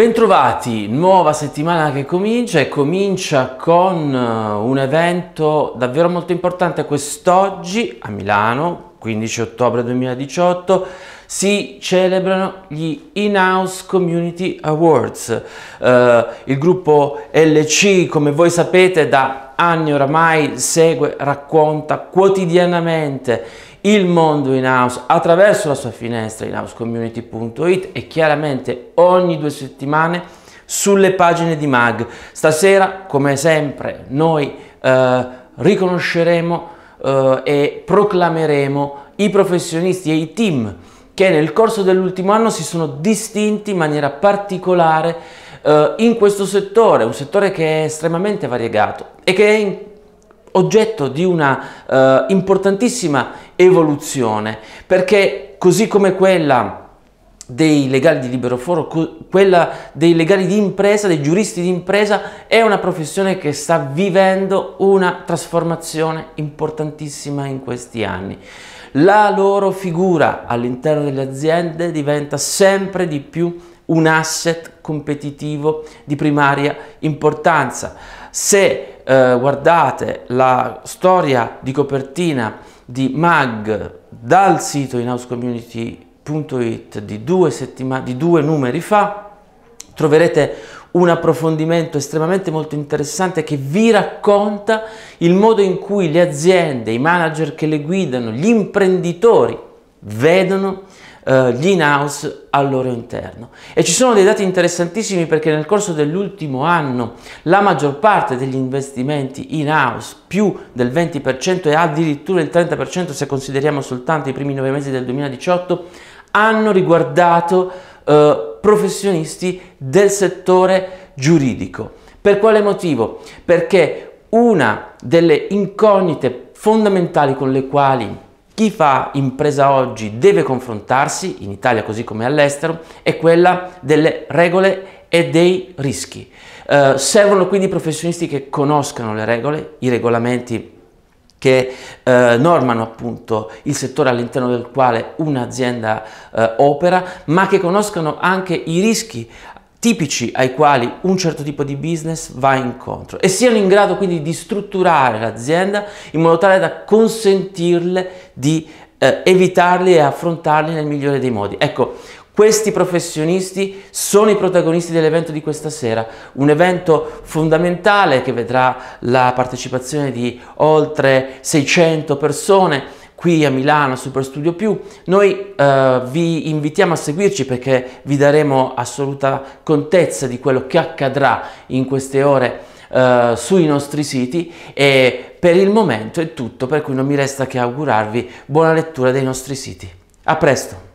Bentrovati, nuova settimana che comincia e comincia con eh, un evento davvero molto importante quest'oggi a Milano, 15 ottobre 2018, si celebrano gli In-House Community Awards. Eh, il gruppo LC, come voi sapete, da anni oramai segue, racconta quotidianamente il mondo in house attraverso la sua finestra in housecommunity.it e chiaramente ogni due settimane sulle pagine di Mag. Stasera, come sempre, noi eh, riconosceremo eh, e proclameremo i professionisti e i team che nel corso dell'ultimo anno si sono distinti in maniera particolare eh, in questo settore, un settore che è estremamente variegato e che è in oggetto di una uh, importantissima evoluzione, perché così come quella dei legali di libero foro, quella dei legali di impresa, dei giuristi di impresa, è una professione che sta vivendo una trasformazione importantissima in questi anni. La loro figura all'interno delle aziende diventa sempre di più un asset competitivo di primaria importanza. Se eh, guardate la storia di copertina di Mag dal sito inhousecommunity.it di, di due numeri fa, troverete un approfondimento estremamente molto interessante che vi racconta il modo in cui le aziende, i manager che le guidano, gli imprenditori vedono eh, gli in-house al loro interno. E ci sono dei dati interessantissimi perché nel corso dell'ultimo anno la maggior parte degli investimenti in-house, più del 20% e addirittura il 30% se consideriamo soltanto i primi nove mesi del 2018, hanno riguardato eh, professionisti del settore giuridico. Per quale motivo? Perché una delle incognite fondamentali con le quali chi fa impresa oggi deve confrontarsi, in Italia così come all'estero, è quella delle regole e dei rischi. Eh, servono quindi professionisti che conoscano le regole, i regolamenti che eh, normano appunto il settore all'interno del quale un'azienda eh, opera, ma che conoscano anche i rischi tipici ai quali un certo tipo di business va incontro e siano in grado quindi di strutturare l'azienda in modo tale da consentirle di eh, evitarli e affrontarli nel migliore dei modi. Ecco, questi professionisti sono i protagonisti dell'evento di questa sera, un evento fondamentale che vedrà la partecipazione di oltre 600 persone qui a Milano, a Super Studio Più. Noi eh, vi invitiamo a seguirci perché vi daremo assoluta contezza di quello che accadrà in queste ore eh, sui nostri siti e per il momento è tutto, per cui non mi resta che augurarvi buona lettura dei nostri siti. A presto!